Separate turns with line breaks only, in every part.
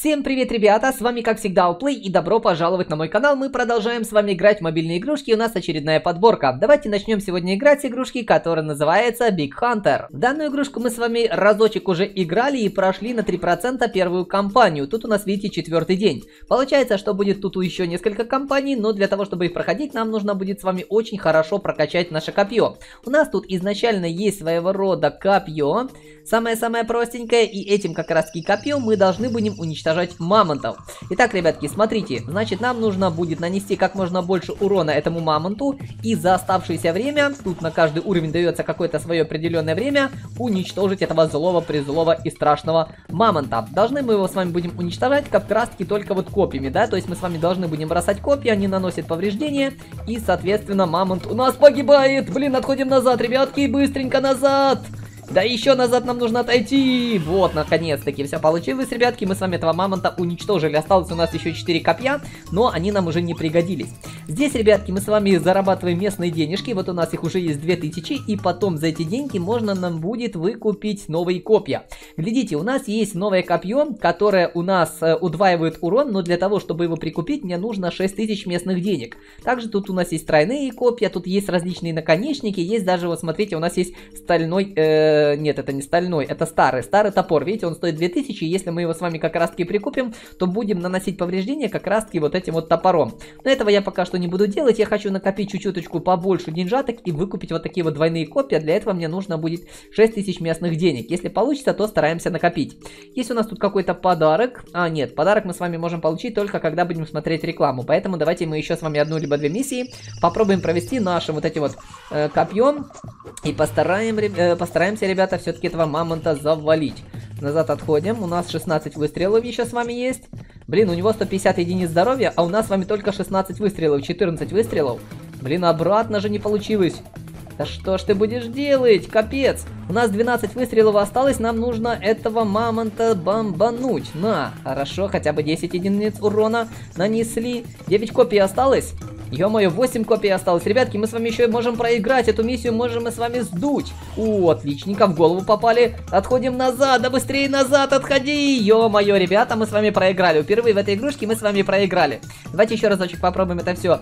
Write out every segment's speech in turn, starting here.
Всем привет, ребята, с вами как всегда Allplay и добро пожаловать на мой канал. Мы продолжаем с вами играть в мобильные игрушки, и у нас очередная подборка. Давайте начнем сегодня играть с игрушки, которая называется Big Hunter. Данную игрушку мы с вами разочек уже играли и прошли на 3% первую кампанию. Тут у нас, видите, четвертый день. Получается, что будет тут еще несколько кампаний, но для того, чтобы их проходить, нам нужно будет с вами очень хорошо прокачать наше копье. У нас тут изначально есть своего рода копье, самое-самое простенькое, и этим как раз таки копьем мы должны будем уничтожить уничтожать мамонтов. Итак, ребятки, смотрите, значит нам нужно будет нанести как можно больше урона этому мамонту и за оставшееся время, тут на каждый уровень дается какое-то свое определенное время, уничтожить этого злого, призлого и страшного мамонта. Должны мы его с вами будем уничтожать как раз таки только вот копьями, да, то есть мы с вами должны будем бросать копья, они наносят повреждения и соответственно мамонт у нас погибает. Блин, отходим назад, ребятки, быстренько назад. Да еще назад нам нужно отойти. Вот, наконец-таки все получилось, ребятки. Мы с вами этого мамонта уничтожили. Осталось у нас еще 4 копья, но они нам уже не пригодились. Здесь, ребятки, мы с вами зарабатываем местные денежки. Вот у нас их уже есть 2000. И потом за эти деньги можно нам будет выкупить новые копья. Глядите, у нас есть новое копье, которое у нас э, удваивает урон. Но для того, чтобы его прикупить, мне нужно 6000 местных денег. Также тут у нас есть тройные копья. Тут есть различные наконечники. Есть даже, вот смотрите, у нас есть стальной... Э, Э, нет, это не стальной, это старый, старый топор. Видите, он стоит 2000, если мы его с вами как раз таки прикупим, то будем наносить повреждения как раз таки вот этим вот топором. Но этого я пока что не буду делать, я хочу накопить чуть-чуточку побольше деньжаток и выкупить вот такие вот двойные копии, для этого мне нужно будет 6000 местных денег. Если получится, то стараемся накопить. Есть у нас тут какой-то подарок, а нет, подарок мы с вами можем получить только когда будем смотреть рекламу, поэтому давайте мы еще с вами одну либо две миссии попробуем провести нашим вот этим вот э, копьем и постараем, э, постараемся стараемся, ребята, все-таки этого мамонта завалить. Назад отходим. У нас 16 выстрелов еще с вами есть. Блин, у него 150 единиц здоровья, а у нас с вами только 16 выстрелов, 14 выстрелов. Блин, обратно же не получилось. Да что ж ты будешь делать, капец. У нас 12 выстрелов осталось, нам нужно этого мамонта бомбануть. На, хорошо, хотя бы 10 единиц урона нанесли. 9 копий осталось. Ё-моё, 8 копий осталось. Ребятки, мы с вами еще можем проиграть эту миссию, можем мы с вами сдуть. О, отличненько, в голову попали. Отходим назад, да быстрее назад, отходи. Ё-моё, ребята, мы с вами проиграли. Впервые в этой игрушке мы с вами проиграли. Давайте еще разочек попробуем это все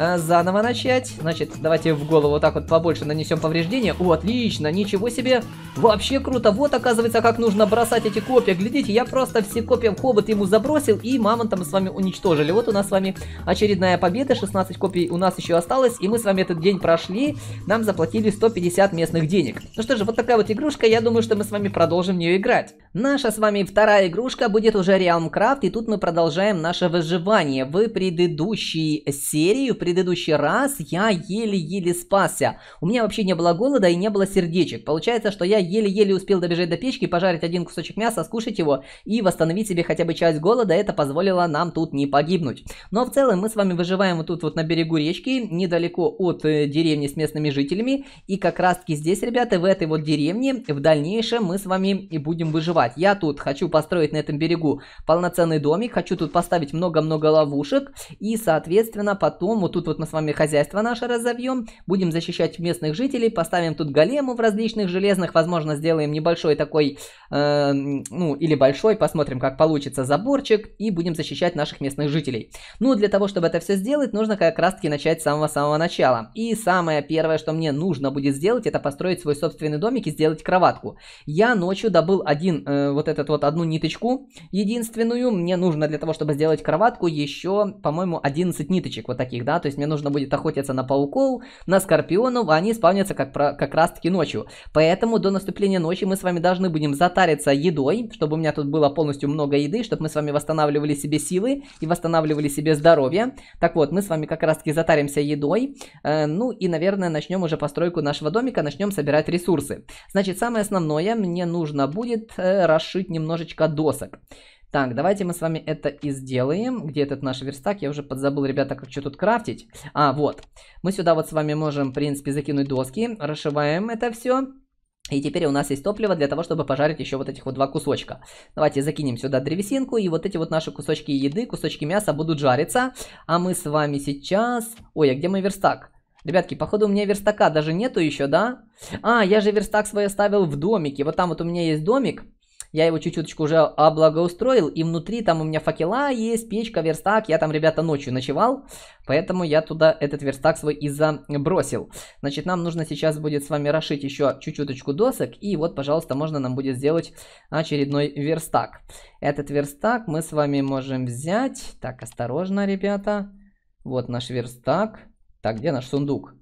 Э, заново начать. Значит, давайте в голову вот так вот побольше нанесем повреждения. О, отлично, ничего себе. Вообще круто. Вот, оказывается, как нужно бросать эти копья. Глядите, я просто все копья в хобот ему забросил, и мамонта мы с вами уничтожили. Вот у нас с вами очередная победа. 16 копий у нас еще осталось, и мы с вами этот день прошли. Нам заплатили 150 местных денег. Ну что же, вот такая вот игрушка. Я думаю, что мы с вами продолжим в нее играть. Наша с вами вторая игрушка будет уже Realm Craft, и тут мы продолжаем наше выживание. В предыдущей серии, в предыдущий раз я еле-еле спасся. У меня вообще не было голода и не было сердечек. Получается, что я еле-еле успел добежать до печки, пожарить один кусочек мяса, скушать его и восстановить себе хотя бы часть голода. Это позволило нам тут не погибнуть. Но в целом мы с вами выживаем вот тут вот на берегу речки, недалеко от э, деревни с местными жителями. И как раз таки здесь, ребята, в этой вот деревне в дальнейшем мы с вами и будем выживать. Я тут хочу построить на этом берегу полноценный домик, хочу тут поставить много-много ловушек и, соответственно, потом вот тут вот мы с вами хозяйство наше разовьем, будем защищать местных жителей, поставим тут в различных железных, возможно, сделаем небольшой такой, э, ну, или большой, посмотрим, как получится заборчик, и будем защищать наших местных жителей. Ну, для того, чтобы это все сделать, нужно как раз-таки начать с самого-самого начала. И самое первое, что мне нужно будет сделать, это построить свой собственный домик и сделать кроватку. Я ночью добыл один, э, вот этот вот, одну ниточку единственную, мне нужно для того, чтобы сделать кроватку еще, по-моему, 11 ниточек вот таких, да, то есть мне нужно будет охотиться на пауков, на скорпионов, а они спавнятся как, про, как раз-таки ночью. Поэтому до наступления ночи мы с вами должны будем затариться едой, чтобы у меня тут было полностью много еды, чтобы мы с вами восстанавливали себе силы и восстанавливали себе здоровье. Так вот, мы с вами как раз-таки затаримся едой, э, ну и, наверное, начнем уже постройку нашего домика, начнем собирать ресурсы. Значит, самое основное, мне нужно будет э, расшить немножечко досок. Так, давайте мы с вами это и сделаем. Где этот наш верстак? Я уже подзабыл, ребята, как что тут крафтить. А, вот. Мы сюда вот с вами можем, в принципе, закинуть доски. Расшиваем это все. И теперь у нас есть топливо для того, чтобы пожарить еще вот этих вот два кусочка. Давайте закинем сюда древесинку, и вот эти вот наши кусочки еды, кусочки мяса будут жариться. А мы с вами сейчас... Ой, а где мой верстак? Ребятки, походу у меня верстака даже нету еще, да? А, я же верстак свой оставил в домике. Вот там вот у меня есть домик. Я его чуть-чуточку уже облагоустроил, и внутри там у меня факела есть, печка, верстак. Я там, ребята, ночью ночевал, поэтому я туда этот верстак свой и забросил. Значит, нам нужно сейчас будет с вами расшить еще чуть-чуточку досок, и вот, пожалуйста, можно нам будет сделать очередной верстак. Этот верстак мы с вами можем взять. Так, осторожно, ребята. Вот наш верстак. Так, где наш сундук? Сундук.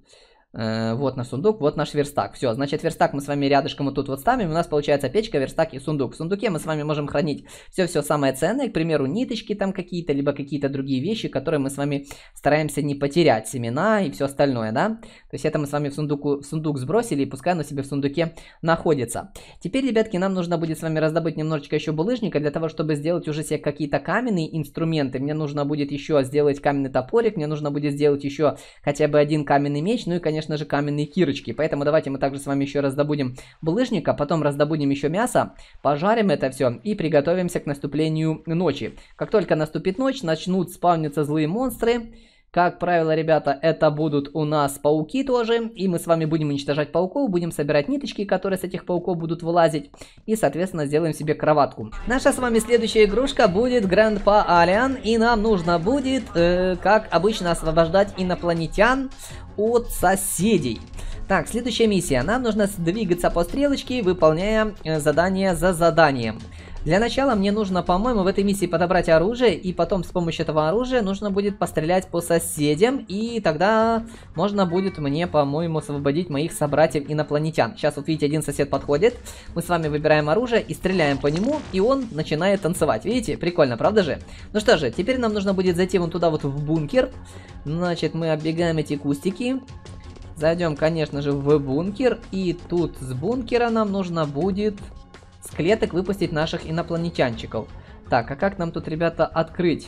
Э, вот наш сундук, вот наш верстак. Все, значит, верстак мы с вами рядышком вот тут вот ставим. У нас получается печка, верстак и сундук. В сундуке мы с вами можем хранить все-все самое ценное. К примеру, ниточки там какие-то, либо какие-то другие вещи, которые мы с вами стараемся не потерять. Семена и все остальное, да? То есть это мы с вами в, сундуку, в сундук сбросили, и пускай оно себе в сундуке находится. Теперь, ребятки, нам нужно будет с вами раздобыть немножечко еще булыжника для того, чтобы сделать уже себе какие-то каменные инструменты. Мне нужно будет еще сделать каменный топорик, мне нужно будет сделать еще хотя бы один каменный меч, ну и, конечно, конечно же, каменные кирочки. Поэтому давайте мы также с вами еще раз добудем булыжника, потом раздобудем еще мясо, пожарим это все и приготовимся к наступлению ночи. Как только наступит ночь, начнут спавниться злые монстры, как правило, ребята, это будут у нас пауки тоже, и мы с вами будем уничтожать пауков, будем собирать ниточки, которые с этих пауков будут вылазить, и, соответственно, сделаем себе кроватку. Наша с вами следующая игрушка будет Грандпа Алиан, и нам нужно будет, э, как обычно, освобождать инопланетян от соседей. Так, следующая миссия. Нам нужно двигаться по стрелочке, выполняя э, задание за заданием. Для начала мне нужно, по-моему, в этой миссии подобрать оружие, и потом с помощью этого оружия нужно будет пострелять по соседям, и тогда можно будет мне, по-моему, освободить моих собратьев-инопланетян. Сейчас вот видите, один сосед подходит, мы с вами выбираем оружие и стреляем по нему, и он начинает танцевать. Видите? Прикольно, правда же? Ну что же, теперь нам нужно будет зайти вон туда вот в бункер. Значит, мы оббегаем эти кустики. Зайдем, конечно же, в бункер. И тут с бункера нам нужно будет с клеток выпустить наших инопланетянчиков. Так, а как нам тут, ребята, открыть?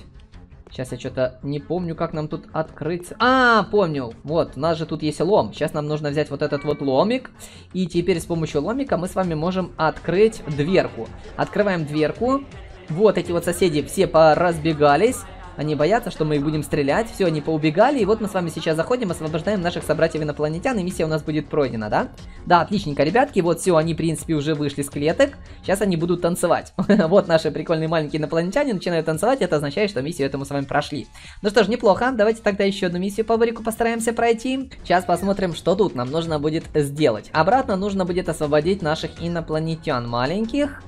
Сейчас я что-то не помню, как нам тут открыть. А, помню. Вот, у нас же тут есть лом. Сейчас нам нужно взять вот этот вот ломик. И теперь с помощью ломика мы с вами можем открыть дверку. Открываем дверку. Вот эти вот соседи все поразбегались. Они боятся, что мы их будем стрелять. Все, они поубегали. И вот мы с вами сейчас заходим, освобождаем наших собратьев-инопланетян. И миссия у нас будет пройдена, да? Да, отличненько, ребятки. Вот все, они, в принципе, уже вышли с клеток. Сейчас они будут танцевать. вот наши прикольные маленькие инопланетяне начинают танцевать. Это означает, что миссию этому с вами прошли. Ну что ж, неплохо. Давайте тогда еще одну миссию по Варику постараемся пройти. Сейчас посмотрим, что тут нам нужно будет сделать. Обратно нужно будет освободить наших инопланетян маленьких.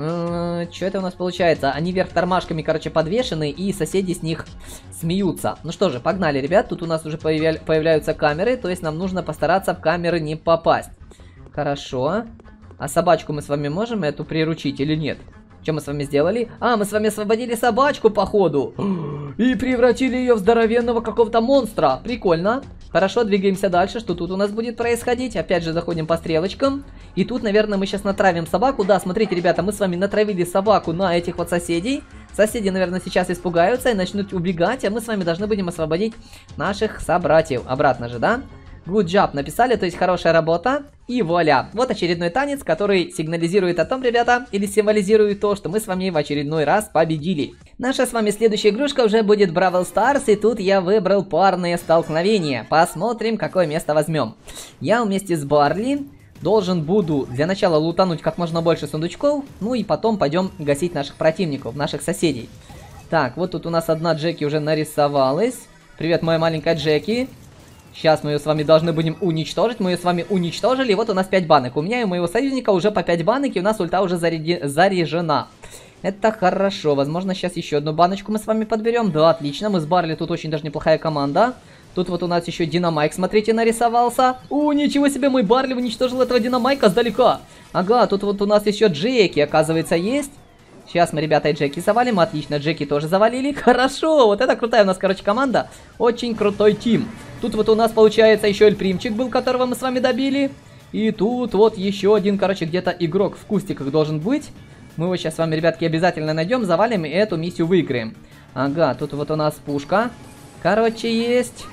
Что это у нас получается? Они вверх тормашками, короче, подвешены, и соседи с них смеются. Ну что же, погнали, ребят. Тут у нас уже появля... появляются камеры, то есть нам нужно постараться в камеры не попасть. Хорошо. А собачку мы с вами можем эту приручить или нет? Нет. Что мы с вами сделали? А, мы с вами освободили собачку, походу. И превратили ее в здоровенного какого-то монстра. Прикольно. Хорошо, двигаемся дальше. Что тут у нас будет происходить? Опять же, заходим по стрелочкам. И тут, наверное, мы сейчас натравим собаку. Да, смотрите, ребята, мы с вами натравили собаку на этих вот соседей. Соседи, наверное, сейчас испугаются и начнут убегать, а мы с вами должны будем освободить наших собратьев. Обратно же, да? Good job написали, то есть хорошая работа. И вуаля, вот очередной танец, который сигнализирует о том, ребята, или символизирует то, что мы с вами в очередной раз победили. Наша с вами следующая игрушка уже будет Бравл Старс, и тут я выбрал парные столкновения. Посмотрим, какое место возьмем. Я вместе с Барли должен буду для начала лутануть как можно больше сундучков, ну и потом пойдем гасить наших противников, наших соседей. Так, вот тут у нас одна Джеки уже нарисовалась. Привет, моя маленькая Джеки. Сейчас мы ее с вами должны будем уничтожить. Мы ее с вами уничтожили. И вот у нас 5 банок. У меня и у моего союзника уже по 5 банок. И у нас ульта уже заряди... заряжена. Это хорошо. Возможно, сейчас еще одну баночку мы с вами подберем. Да, отлично. Мы с Барли тут очень даже неплохая команда. Тут вот у нас еще Динамайк, смотрите, нарисовался. О, ничего себе, мой Барли уничтожил этого Динамайка сдалека. Ага, тут вот у нас еще Джеки, оказывается, есть. Сейчас мы, ребята, и Джеки завалим. Отлично, Джеки тоже завалили. Хорошо, вот это крутая у нас, короче, команда. Очень крутой тим. Тут вот у нас, получается, еще Эльпримчик был, которого мы с вами добили. И тут вот еще один, короче, где-то игрок в кустиках должен быть. Мы его сейчас с вами, ребятки, обязательно найдем, завалим и эту миссию выиграем. Ага, тут вот у нас пушка. Короче, есть...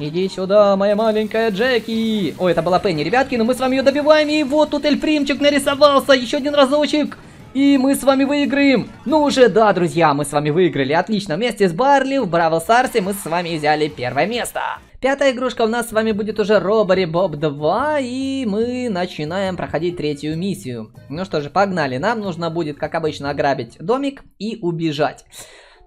Иди сюда, моя маленькая Джеки! Ой, это была Пенни, ребятки, но мы с вами ее добиваем, и вот тут Эльпримчик нарисовался, еще один разочек! И мы с вами выиграем! Ну уже, да, друзья, мы с вами выиграли. Отлично, вместе с Барли в Бравл Старсе мы с вами взяли первое место. Пятая игрушка у нас с вами будет уже Робори Боб 2, и мы начинаем проходить третью миссию. Ну что же, погнали. Нам нужно будет, как обычно, ограбить домик и убежать.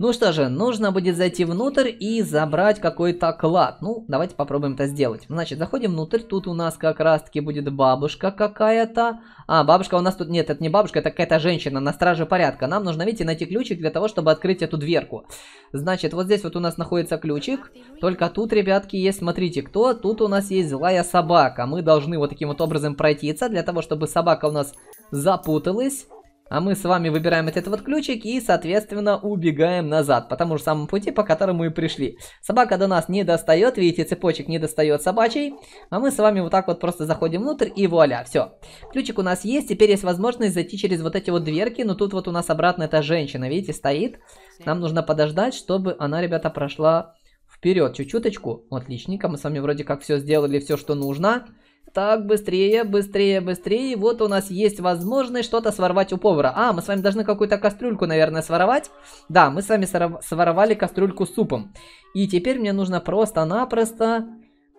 Ну что же, нужно будет зайти внутрь и забрать какой-то клад. Ну, давайте попробуем это сделать. Значит, заходим внутрь. Тут у нас как раз-таки будет бабушка какая-то. А, бабушка у нас тут... Нет, это не бабушка, это какая-то женщина на страже порядка. Нам нужно, видите, найти ключик для того, чтобы открыть эту дверку. Значит, вот здесь вот у нас находится ключик. Только тут, ребятки, есть, смотрите, кто? Тут у нас есть злая собака. Мы должны вот таким вот образом пройтиться для того, чтобы собака у нас запуталась. А мы с вами выбираем вот этот вот ключик и, соответственно, убегаем назад по тому же самому пути, по которому и пришли. Собака до нас не достает, видите, цепочек не достает собачий. А мы с вами вот так вот просто заходим внутрь и вуаля, все. Ключик у нас есть, теперь есть возможность зайти через вот эти вот дверки, но тут вот у нас обратно эта женщина, видите, стоит. Нам нужно подождать, чтобы она, ребята, прошла вперед чуть-чуточку. Отличненько, мы с вами вроде как все сделали, все, что нужно. Так, быстрее, быстрее, быстрее. Вот у нас есть возможность что-то своровать у повара. А, мы с вами должны какую-то кастрюльку, наверное, своровать. Да, мы с вами своровали кастрюльку с супом. И теперь мне нужно просто-напросто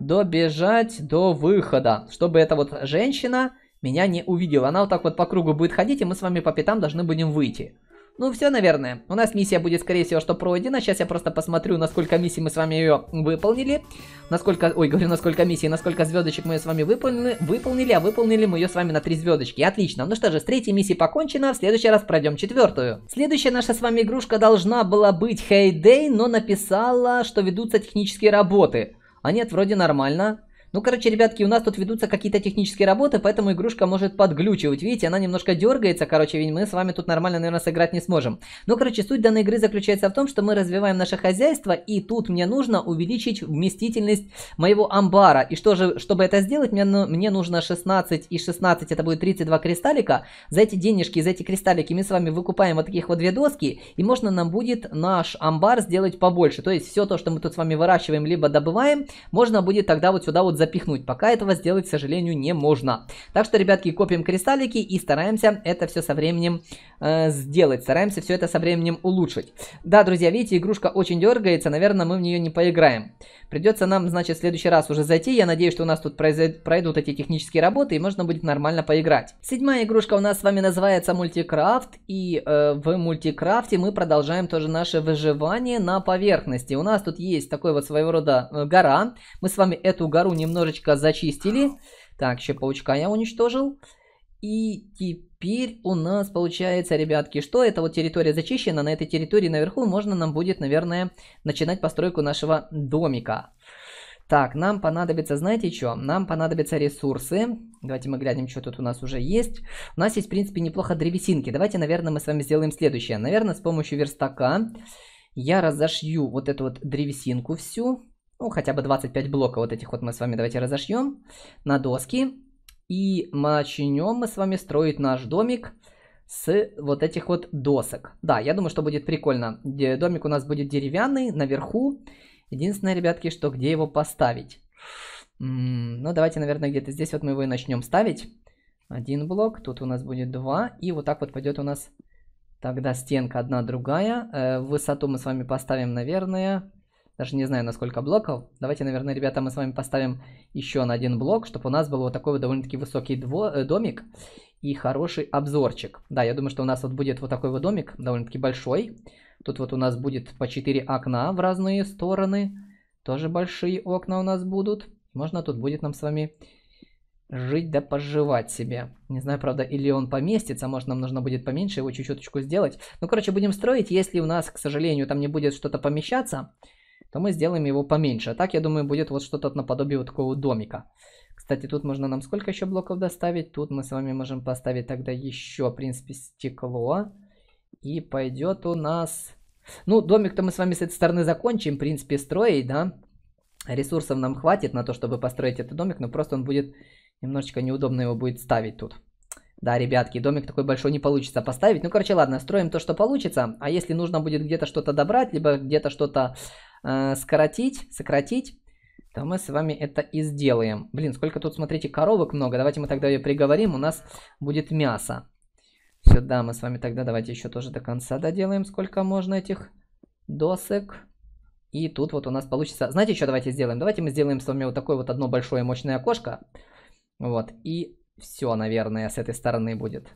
добежать до выхода, чтобы эта вот женщина меня не увидела. Она вот так вот по кругу будет ходить, и мы с вами по пятам должны будем выйти. Ну, все, наверное. У нас миссия будет, скорее всего, что пройдена. Сейчас я просто посмотрю, насколько миссий мы с вами ее выполнили. Насколько, ой, говорю, насколько миссий, насколько звездочек мы ее с вами выполнили. Выполнили, а выполнили мы ее с вами на три звездочки. Отлично. Ну что же, с третьей миссией покончено. В следующий раз пройдем четвертую. Следующая наша с вами игрушка должна была быть Heyday, но написала, что ведутся технические работы. А нет, вроде нормально. Ну, короче, ребятки, у нас тут ведутся какие-то технические работы, поэтому игрушка может подглючивать. Видите, она немножко дергается, короче, ведь мы с вами тут нормально, наверное, сыграть не сможем. Ну, короче, суть данной игры заключается в том, что мы развиваем наше хозяйство, и тут мне нужно увеличить вместительность моего амбара. И что же, чтобы это сделать, мне, ну, мне нужно 16 и 16, это будет 32 кристаллика. За эти денежки, за эти кристаллики мы с вами выкупаем вот таких вот две доски, и можно нам будет наш амбар сделать побольше. То есть все то, что мы тут с вами выращиваем, либо добываем, можно будет тогда вот сюда вот запихнуть. Пока этого сделать, к сожалению, не можно. Так что, ребятки, копим кристаллики и стараемся это все со временем э, сделать. Стараемся все это со временем улучшить. Да, друзья, видите, игрушка очень дергается. Наверное, мы в нее не поиграем. Придется нам, значит, в следующий раз уже зайти. Я надеюсь, что у нас тут произойд... пройдут эти технические работы и можно будет нормально поиграть. Седьмая игрушка у нас с вами называется мультикрафт. И э, в мультикрафте мы продолжаем тоже наше выживание на поверхности. У нас тут есть такой вот своего рода э, гора. Мы с вами эту гору немного немножечко зачистили. Так, еще паучка я уничтожил. И теперь у нас получается, ребятки, что это вот территория зачищена. На этой территории наверху можно нам будет, наверное, начинать постройку нашего домика. Так, нам понадобится, знаете что? Нам понадобятся ресурсы. Давайте мы глянем, что тут у нас уже есть. У нас есть, в принципе, неплохо древесинки. Давайте, наверное, мы с вами сделаем следующее. Наверное, с помощью верстака я разошью вот эту вот древесинку всю ну, хотя бы 25 блоков вот этих вот мы с вами давайте разошьем на доски. И начнем мы с вами строить наш домик с вот этих вот досок. Да, я думаю, что будет прикольно. Домик у нас будет деревянный, наверху. Единственное, ребятки, что где его поставить? М -м, ну, давайте, наверное, где-то здесь вот мы его и начнем ставить. Один блок, тут у нас будет два. И вот так вот пойдет у нас тогда стенка одна, другая. Э, высоту мы с вами поставим, наверное даже не знаю, на сколько блоков. Давайте, наверное, ребята, мы с вами поставим еще на один блок, чтобы у нас был вот такой вот довольно-таки высокий дво- э, домик и хороший обзорчик. Да, я думаю, что у нас вот будет вот такой вот домик, довольно-таки большой. Тут вот у нас будет по 4 окна в разные стороны. Тоже большие окна у нас будут. Можно тут будет нам с вами жить да поживать себе. Не знаю, правда, или он поместится, может, нам нужно будет поменьше его чуть-чуточку сделать. Ну, короче, будем строить, если у нас, к сожалению, там не будет что-то помещаться, то мы сделаем его поменьше. А так, я думаю, будет вот что-то наподобие вот такого домика. Кстати, тут можно нам сколько еще блоков доставить? Тут мы с вами можем поставить тогда еще, в принципе, стекло. И пойдет у нас... Ну, домик-то мы с вами с этой стороны закончим, в принципе, строить, да? Ресурсов нам хватит на то, чтобы построить этот домик, но просто он будет... Немножечко неудобно его будет ставить тут. Да, ребятки, домик такой большой не получится поставить. Ну, короче, ладно, строим то, что получится. А если нужно будет где-то что-то добрать, либо где-то что-то э, скоротить, сократить, то мы с вами это и сделаем. Блин, сколько тут, смотрите, коровок много. Давайте мы тогда ее приговорим, у нас будет мясо. Сюда мы с вами тогда давайте еще тоже до конца доделаем, сколько можно этих досок. И тут вот у нас получится... Знаете, что давайте сделаем? Давайте мы сделаем с вами вот такое вот одно большое мощное окошко. Вот, и все, наверное, с этой стороны будет.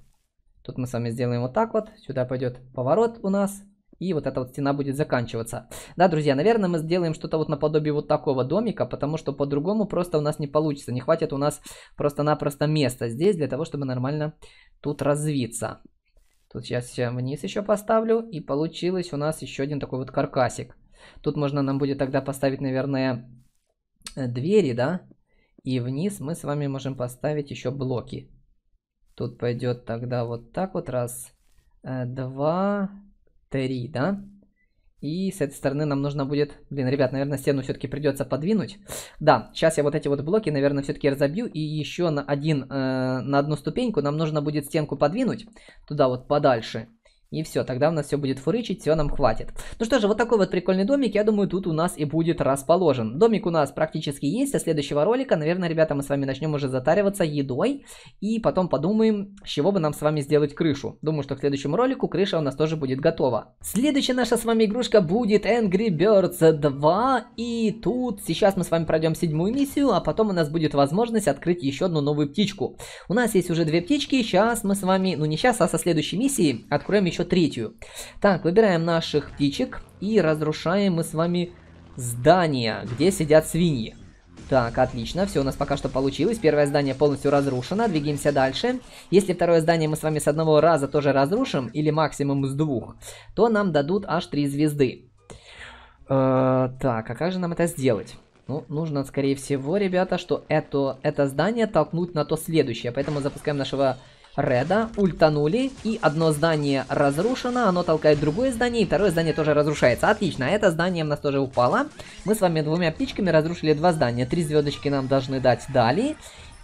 Тут мы с вами сделаем вот так вот. Сюда пойдет поворот у нас. И вот эта вот стена будет заканчиваться. Да, друзья, наверное, мы сделаем что-то вот наподобие вот такого домика, потому что по-другому просто у нас не получится. Не хватит у нас просто-напросто места здесь для того, чтобы нормально тут развиться. Тут сейчас вниз еще поставлю. И получилось у нас еще один такой вот каркасик. Тут можно нам будет тогда поставить, наверное, двери, да? И вниз мы с вами можем поставить еще блоки. Тут пойдет тогда вот так вот. Раз, э, два, три, да? И с этой стороны нам нужно будет... Блин, ребят, наверное, стену все-таки придется подвинуть. Да, сейчас я вот эти вот блоки, наверное, все-таки разобью. И еще на, один, э, на одну ступеньку нам нужно будет стенку подвинуть туда вот подальше. И все, тогда у нас все будет фурычить, все нам хватит. Ну что же, вот такой вот прикольный домик, я думаю, тут у нас и будет расположен. Домик у нас практически есть, со следующего ролика, наверное, ребята, мы с вами начнем уже затариваться едой. И потом подумаем, с чего бы нам с вами сделать крышу. Думаю, что к следующему ролику крыша у нас тоже будет готова. Следующая наша с вами игрушка будет Angry Birds 2. И тут сейчас мы с вами пройдем седьмую миссию, а потом у нас будет возможность открыть еще одну новую птичку. У нас есть уже две птички, сейчас мы с вами, ну не сейчас, а со следующей миссии откроем еще еще третью. Так, выбираем наших птичек и разрушаем мы с вами здания, где сидят свиньи. Так, отлично, все у нас пока что получилось. Первое здание полностью разрушено, двигаемся дальше. Если второе здание мы с вами с одного раза тоже разрушим, или максимум с двух, то нам дадут аж три звезды. Э, так, а как же нам это сделать? Ну, нужно, скорее всего, ребята, что это, это здание толкнуть на то следующее. Поэтому запускаем нашего Реда, ультанули, и одно здание разрушено, оно толкает другое здание, и второе здание тоже разрушается. Отлично, а это здание у нас тоже упало. Мы с вами двумя птичками разрушили два здания, три звездочки нам должны дать дали.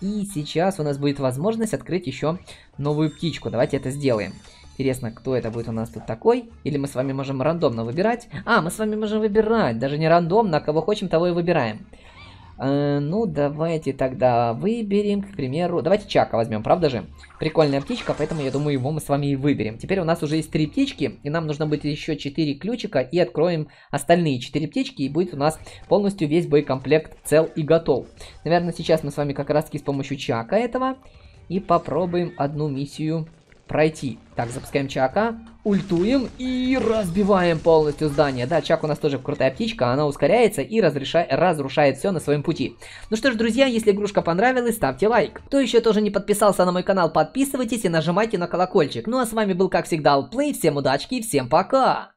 И сейчас у нас будет возможность открыть еще новую птичку, давайте это сделаем. Интересно, кто это будет у нас тут такой? Или мы с вами можем рандомно выбирать? А, мы с вами можем выбирать, даже не рандомно, а кого хотим, того и выбираем. Э, ну, давайте тогда выберем, к примеру... Давайте Чака возьмем, правда же? Прикольная птичка, поэтому я думаю, его мы с вами и выберем. Теперь у нас уже есть три птички, и нам нужно будет еще четыре ключика, и откроем остальные четыре птички, и будет у нас полностью весь боекомплект цел и готов. Наверное, сейчас мы с вами как раз таки с помощью Чака этого и попробуем одну миссию пройти. Так, запускаем Чака, ультуем и разбиваем полностью здание. Да, Чак у нас тоже крутая птичка, она ускоряется и разрушает все на своем пути. Ну что ж, друзья, если игрушка понравилась, ставьте лайк. Кто еще тоже не подписался на мой канал, подписывайтесь и нажимайте на колокольчик. Ну а с вами был, как всегда, Алплей, всем удачки и всем пока!